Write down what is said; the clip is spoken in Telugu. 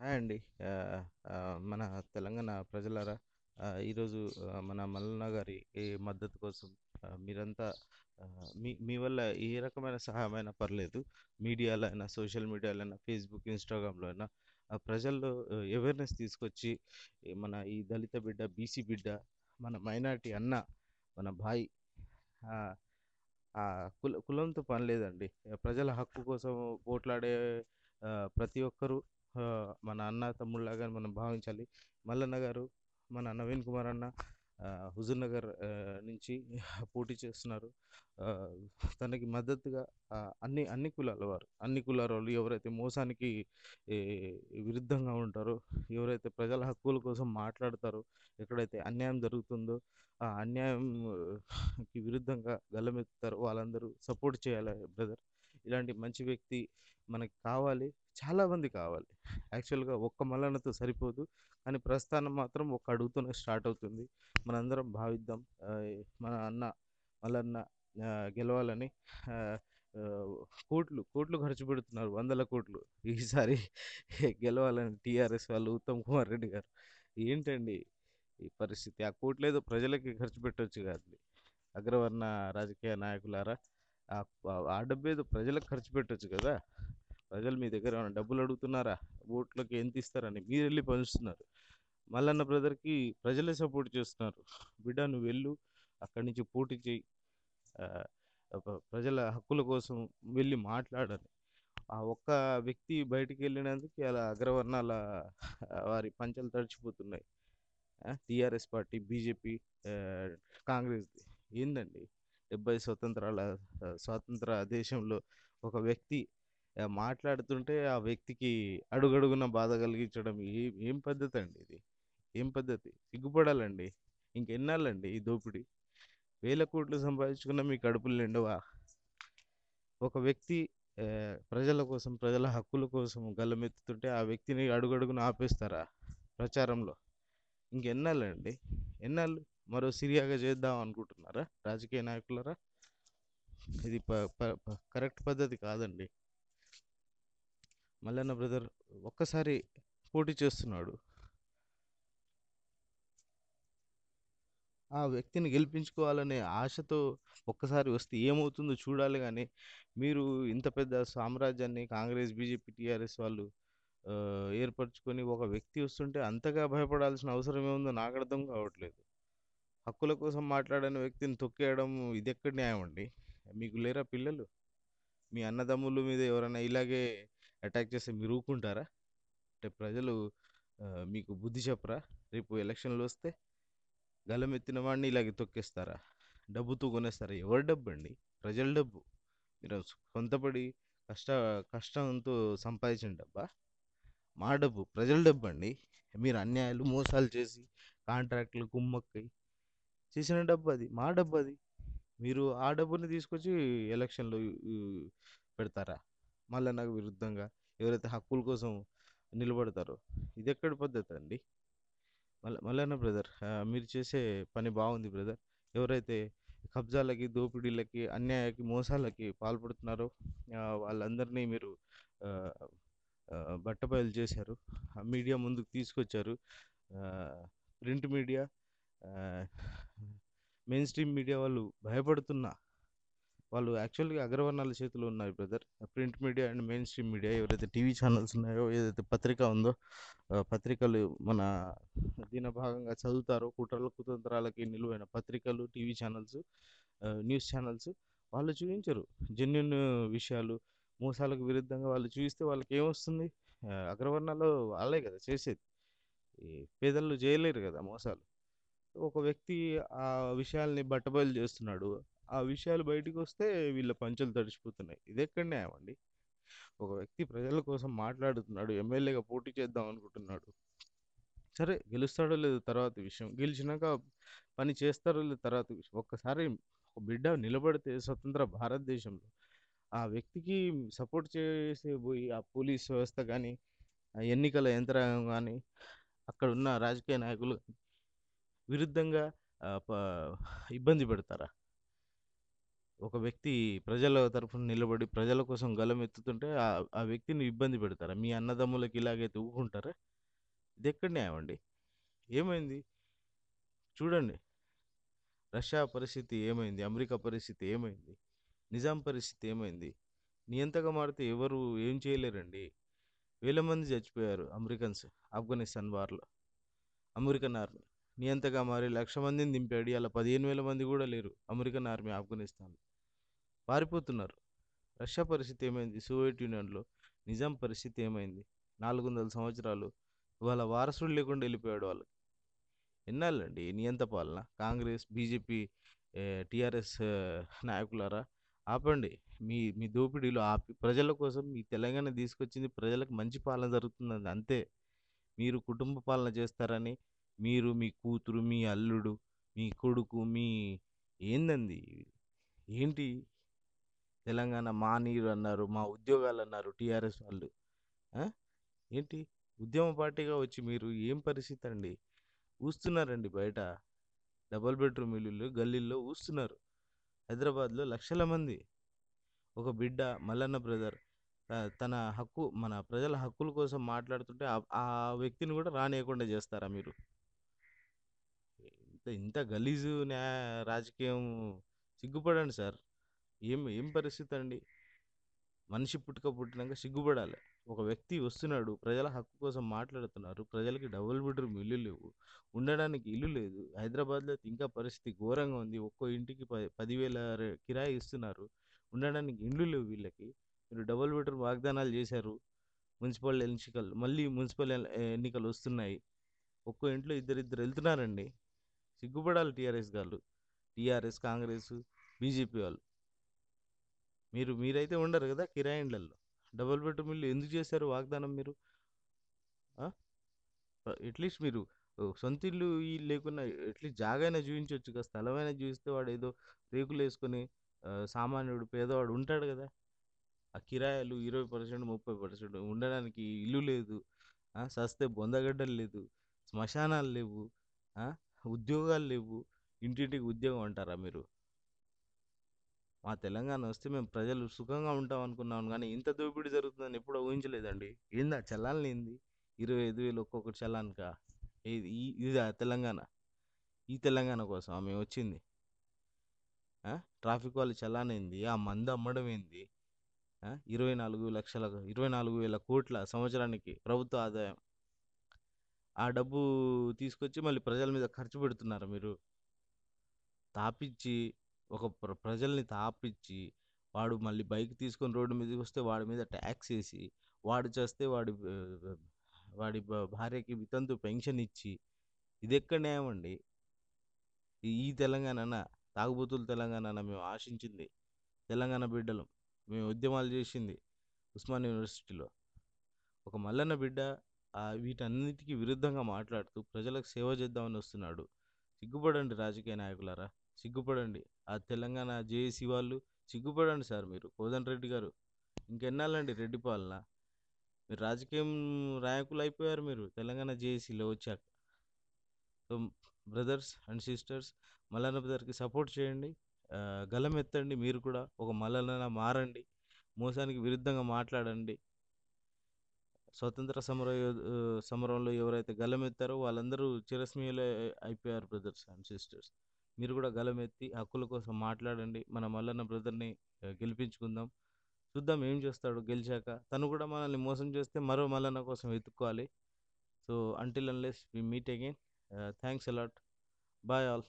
హాయ్ అండి మన తెలంగాణ ప్రజలారా ఈరోజు మన మల్లన్న గారి ఈ మద్దతు కోసం మీరంతా మీ మీ వల్ల ఏ రకమైన సహాయమైనా పర్లేదు మీడియాలో అయినా సోషల్ మీడియాలో అయినా ఫేస్బుక్ ఇన్స్టాగ్రామ్లో అయినా ప్రజల్లో అవేర్నెస్ తీసుకొచ్చి మన ఈ దళిత బిడ్డ బీసీ బిడ్డ మన మైనారిటీ అన్న మన బాయి కుల కులంతో పని లేదండి ప్రజల హక్కు కోసం పోట్లాడే ప్రతి ఒక్కరూ మన అన్న తమ్ముళ్ళగా మనం భావించాలి మల్లన్న గారు మన నవీన్ కుమార్ అన్న హుజూర్ నగర్ నుంచి పోటీ చేస్తున్నారు తనకి మద్దతుగా అన్ని అన్ని కులాల వారు అన్ని కులాల వాళ్ళు ఎవరైతే మోసానికి విరుద్ధంగా ఉంటారో ఎవరైతే ప్రజల హక్కుల కోసం మాట్లాడతారో ఎక్కడైతే అన్యాయం జరుగుతుందో ఆ అన్యాయంకి విరుద్ధంగా గల్లమెత్తుతారో వాళ్ళందరూ సపోర్ట్ చేయాలి బ్రదర్ ఇలాంటి మంచి వ్యక్తి మనకి కావాలి చాలామంది కావాలి యాక్చువల్గా ఒక్క మల్లన్నతో సరిపోదు కానీ ప్రస్థానం మాత్రం ఒక అడుగుతోనే స్టార్ట్ అవుతుంది మనందరం భావిద్దాం మన అన్న మల్లన్న గెలవాలని కోట్లు కోట్లు ఖర్చు పెడుతున్నారు వందల కోట్లు ఈసారి గెలవాలని టీఆర్ఎస్ వాళ్ళు ఉత్తమ్ కుమార్ రెడ్డి గారు ఏంటండి ఈ పరిస్థితి ఆ కోట్లేదో ప్రజలకి ఖర్చు పెట్టవచ్చు కాదు అగ్రవర్ణ రాజకీయ నాయకులారా ఆ డబ్బు ఏదో ప్రజలకు ఖర్చు పెట్టచ్చు కదా ప్రజలు మీ దగ్గర ఏమైనా డబ్బులు అడుగుతున్నారా ఓట్లకి ఎంత ఇస్తారని మీరు వెళ్ళి పంచుతున్నారు మల్లన్న బ్రదర్కి ప్రజలే సపోర్ట్ చేస్తున్నారు బిడ్డ నువ్వు వెళ్ళు అక్కడి నుంచి పోటీ చేయి ప్రజల హక్కుల కోసం వెళ్ళి మాట్లాడాలి ఆ ఒక్క వ్యక్తి బయటికి వెళ్ళినందుకు అలా అగ్రవర్ణాల వారి పంచలు తడిచిపోతున్నాయి టీఆర్ఎస్ పార్టీ బీజేపీ కాంగ్రెస్ ఏందండి డెబ్బై స్వతంత్రాల స్వాతంత్ర దేశంలో ఒక వ్యక్తి మాట్లాడుతుంటే ఆ వ్యక్తికి అడుగడుగున బాధ కలిగించడం ఏం ఏం పద్ధతి అండి ఇది ఏం పద్ధతి సిగ్గుపడాలండి ఇంకెన్నాళ్ళండి ఈ దోపిడీ వేల కోట్లు సంపాదించుకున్న మీ కడుపులు నిండవా ఒక వ్యక్తి ప్రజల కోసం ప్రజల హక్కుల కోసం గలమెత్తుతుంటే ఆ వ్యక్తిని అడుగడుగున ఆపేస్తారా ప్రచారంలో ఇంకెన్నాళ్ళండి ఎన్నాళ్ళు మరో సిరియాగా చేద్దాం అనుకుంటున్నారా రాజకీయ నాయకులరా ఇది కరెక్ట్ పద్ధతి కాదండి మల్లన్న బ్రదర్ ఒక్కసారి పోటీ చేస్తున్నాడు ఆ వ్యక్తిని గెలిపించుకోవాలనే ఆశతో ఒక్కసారి వస్తే ఏమవుతుందో చూడాలి కానీ మీరు ఇంత పెద్ద సామ్రాజ్యాన్ని కాంగ్రెస్ బీజేపీ టీఆర్ఎస్ వాళ్ళు ఏర్పరచుకొని ఒక వ్యక్తి వస్తుంటే అంతగా భయపడాల్సిన అవసరం ఏముందో నాకు అర్థం కావట్లేదు హక్కుల కోసం మాట్లాడని వ్యక్తిని తొక్కేయడం ఇది ఎక్కడ న్యాయం అండి మీకు లేరా పిల్లలు మీ అన్నదమ్ముల మీద ఎవరైనా ఇలాగే అటాక్ చేస్తే మీరు ఊరుకుంటారా అంటే ప్రజలు మీకు బుద్ధి చెప్పరా రేపు ఎలక్షన్లు వస్తే గలం ఎత్తిన వాడిని ఇలాగే తొక్కేస్తారా డబ్బుతో కొనేస్తారా ఎవరి డబ్బు అండి ప్రజల డబ్బు మీరు సొంతపడి కష్ట కష్టంతో సంపాదించిన డబ్బా మా డబ్బు ప్రజల డబ్బు అండి మీరు అన్యాయాలు మోసాలు చేసి కాంట్రాక్టులు కుమ్మక్కై చేసిన డబ్బు అది మా డబ్బు అది మీరు ఆ డబ్బుని తీసుకొచ్చి ఎలక్షన్లో పెడతారా మళ్ళీ నాకు విరుద్ధంగా ఎవరైతే హక్కుల కోసం నిలబడతారో ఇది ఎక్కడ పద్ధతి అండి మళ్ళీ మళ్ళీ బ్రదర్ మీరు చేసే పని బాగుంది బ్రదర్ ఎవరైతే కబ్జాలకి దోపిడీలకి అన్యాయకి మోసాలకి పాల్పడుతున్నారో వాళ్ళందరినీ మీరు బట్టబయలు చేశారు మీడియా ముందుకు తీసుకొచ్చారు print media main stream media వాళ్ళు భయపడుతున్న వాళ్ళు యాక్చువల్గా అగ్రవర్ణాల చేతిలో ఉన్నారు brother print media and main stream media ఎవరైతే టీవీ ఛానల్స్ ఉన్నాయో ఏదైతే పత్రిక ఉందో పత్రికలు మన దీని భాగంగా చదువుతారో కుట్రల కుతంత్రాలకి నిలువైన పత్రికలు టీవీ ఛానల్స్ న్యూస్ ఛానల్స్ వాళ్ళు చూపించరు జెన్యున్ విషయాలు మోసాలకు విరుద్ధంగా వాళ్ళు చూపిస్తే వాళ్ళకి ఏమొస్తుంది అగ్రవర్ణాలు వాళ్ళే కదా చేసేది పేదలు చేయలేరు కదా మోసాలు ఒక వ్యక్తి ఆ విషయాల్ని బట్టబయలు చేస్తున్నాడు ఆ విషయాలు బయటకు వస్తే వీళ్ళ పంచులు తడిచిపోతున్నాయి ఇది ఎక్కడ న్యాయం అండి ఒక వ్యక్తి ప్రజల కోసం మాట్లాడుతున్నాడు ఎమ్మెల్యేగా పోటీ చేద్దాం అనుకుంటున్నాడు సరే గెలుస్తాడో లేదో తర్వాత విషయం గెలిచినాక పని చేస్తారో లేదో తర్వాత విషయం ఒక్కసారి ఒక బిడ్డ నిలబడితే స్వతంత్ర భారతదేశంలో ఆ వ్యక్తికి సపోర్ట్ చేసే పోయి ఆ పోలీస్ వ్యవస్థ కానీ ఎన్నికల యంత్రాంగం కానీ అక్కడ ఉన్న రాజకీయ నాయకులు విరుద్ధంగా ఇబ్బంది పెడతారా? ఒక వ్యక్తి ప్రజల తరపున నిలబడి, ప్రజల కోసం గలం ఎత్తుతుంటే ఆ వ్యక్తిని ఇబ్బంది పెడతారా? మీ అన్నదమ్ములకి ఇలాగైతే ఊరుకుంటారా? న్యాయం అండి ఏమైంది? చూడండి. రష్యా పరిస్థితి ఏమైంది? అమెరికా పరిస్థితి ఏమైంది? నిజాం పరిస్థితి ఏమైంది? నియంతగా మారితే ఎవరు ఏం చేయలేరండి. వేల మంది చచ్చిపోయారు అమెరికన్స్ ఆఫ్ఘనిస్తాన్ వార్‌లో. American army. నియంతగా మారి లక్ష మందిని దింపాడు ఇలా పదిహేను వేల మంది కూడా లేరు అమెరికన్ ఆర్మీ ఆఫ్ఘనిస్తాన్లో పారిపోతున్నారు రష్యా పరిస్థితి ఏమైంది సోవియట్ యూనియన్లో నిజాం పరిస్థితి ఏమైంది నాలుగు వందల సంవత్సరాలు వాళ్ళ వారసుడు లేకుండా వెళ్ళిపోయాడు వాళ్ళు ఎన్నాళ్ళండి నియంత పాలన కాంగ్రెస్ బీజేపీ టీఆర్ఎస్ నాయకులారా ఆపండి మీ మీ దోపిడీలో ఆపి ప్రజల కోసం మీ తెలంగాణ తీసుకొచ్చింది ప్రజలకు మంచి పాలన జరుగుతుందని అంతే మీరు కుటుంబ పాలన చేస్తారని మీరు మీ కూతురు మీ అల్లుడు మీ కొడుకు మీ ఏందండి ఏంటి తెలంగాణ మా నీరు అన్నారు మా ఉద్యోగాలు అన్నారు టీఆర్ఎస్ వాళ్ళు ఏంటి ఉద్యమ పార్టీగా వచ్చి మీరు ఏం పరిస్థితి అండి ఊస్తున్నారండి బయట డబల్ బెడ్రూమ్ ఇల్లు గల్లీల్లో ఊస్తున్నారు హైదరాబాద్లో లక్షల మంది ఒక బిడ్డ మల్లన్న బ్రదర్ తన హక్కు మన ప్రజల హక్కుల కోసం మాట్లాడుతుంటే ఆ వ్యక్తిని కూడా రానియకుండా చేస్తారా మీరు ఇంత గలీజు న్యా రాజకీయం సిగ్గుపడండి సార్ ఏం ఏం పరిస్థితి అండి మనిషి పుట్టుక పుట్టినాక సిగ్గుపడాలి ఒక వ్యక్తి వస్తున్నాడు ప్రజల హక్కు కోసం మాట్లాడుతున్నారు ప్రజలకి డబుల్ బెడ్రూమ్ ఇల్లు లేవు ఉండడానికి ఇల్లు లేదు హైదరాబాద్లో ఇంకా పరిస్థితి ఘోరంగా ఉంది ఒక్కో ఇంటికి పది పదివేల కిరాయి ఇస్తున్నారు ఉండడానికి ఇండ్లు లేవు వీళ్ళకి మీరు డబుల్ బెడ్రూమ్ వాగ్దానాలు చేశారు మున్సిపల్ ఎన్నికలు మళ్ళీ మున్సిపల్ ఎన్నికలు వస్తున్నాయి ఒక్కో ఇంట్లో ఇద్దరిద్దరు వెళ్తున్నారండి సిగ్గుపడాలి టీఆర్ఎస్ గారు టీఆర్ఎస్ కాంగ్రెస్ బీజేపీ వాళ్ళు మీరు మీరైతే ఉండరు కదా కిరాయిండ్లలో డబుల్ బెడ్రూమ్ ఇల్లు ఎందుకు చేశారు వాగ్దానం మీరు అట్లీస్ట్ మీరు సొంత ఇల్లు లేకున్నా అట్లీస్ట్ జాగైనా చూపించవచ్చు కదా స్థలమైనా చూపిస్తే వాడు ఏదో రేకులు వేసుకొని సామాన్యుడు పేదవాడు ఉంటాడు కదా ఆ కిరాయాలు ఇరవై పర్సెంట్ ముప్పై పర్సెంట్ ఉండడానికి ఇల్లు లేదు సస్తే బొందగడ్డలు లేదు శ్మశానాలు లేవు ఉద్యోగాలు లేవు ఇంటింటికి ఉద్యోగం అంటారా మీరు మా తెలంగాణ వస్తే మేము ప్రజలు సుఖంగా ఉంటాం అనుకున్నాం కానీ ఇంత దోపిడీ జరుగుతుందని ఎప్పుడూ ఊహించలేదండి ఏందా చల్లాలని ఏంది ఇరవై ఐదు వేలు ఒక్కొక్క చల్లానిక ఇది ఇది తెలంగాణ ఈ తెలంగాణ కోసం ఆమె వచ్చింది ట్రాఫిక్ వాళ్ళు చలాన్ ఏంది ఆ మంద అమ్మడం ఏంది ఇరవై నాలుగు లక్షల ఇరవై నాలుగు వేల కోట్ల సంవత్సరానికి ప్రభుత్వ ఆదాయం ఆ డబ్బు తీసుకొచ్చి మళ్ళీ ప్రజల మీద ఖర్చు పెడుతున్నారు మీరు. తాపిచ్చి, ఒక ప్ర ప్రజల్ని తాపిచ్చి, వాడు మళ్ళీ బైక్ తీసుకొని రోడ్డు మీదకి వస్తే వాడి మీద ట్యాక్స్ వేసి వాడు చేస్తే వాడి వాడి భార్యకి వితంతు ఇది ఎక్కడ న్యాయమండి? ఈ ఈ తెలంగాణనా? తాగుబోతుల తెలంగాణ మేము ఆశించింది? తెలంగాణ బిడ్డలు మేము ఉద్యమాలు చేసింది ఉస్మాన్ యూనివర్సిటీలో. ఒక మల్లన్న బిడ్డ వీటన్నిటికీ విరుద్ధంగా మాట్లాడుతూ ప్రజలకు సేవ చేద్దామని వస్తున్నాడు సిగ్గుపడండి రాజకీయ నాయకులారా సిగ్గుపడండి ఆ తెలంగాణ జేఏసీ వాళ్ళు సిగ్గుపడండి సార్ మీరు కోదన్ రెడ్డి గారు ఇంకెన్నాళ్ళండి రెడ్డి పాలన మీరు రాజకీయం నాయకులు అయిపోయారు మీరు తెలంగాణ జేఏసీలో వచ్చాక so brothers and sisters Mallanna బ్రదర్కి సపోర్ట్ చేయండి గలం ఎత్తండి మీరు కూడా ఒక మల్లన్న మారండి మోసానికి విరుద్ధంగా మాట్లాడండి స్వతంత్ర సమర సమరంలో ఎవరైతే గలమెత్తారో వాళ్ళందరూ చిరస్మీయులే అయిపోయారు బ్రదర్స్ అండ్ సిస్టర్స్ మీరు కూడా గలమెత్తి హక్కుల కోసం మాట్లాడండి మన మల్లన్న బ్రదర్ని గెలిపించుకుందాం చూద్దాం ఏం చేస్తాడు గెలిచాక తను కూడా మనల్ని మోసం చేస్తే మరో మల్లన్న కోసం వెతుక్కోవాలి so until unless we meet again thanks a lot bye all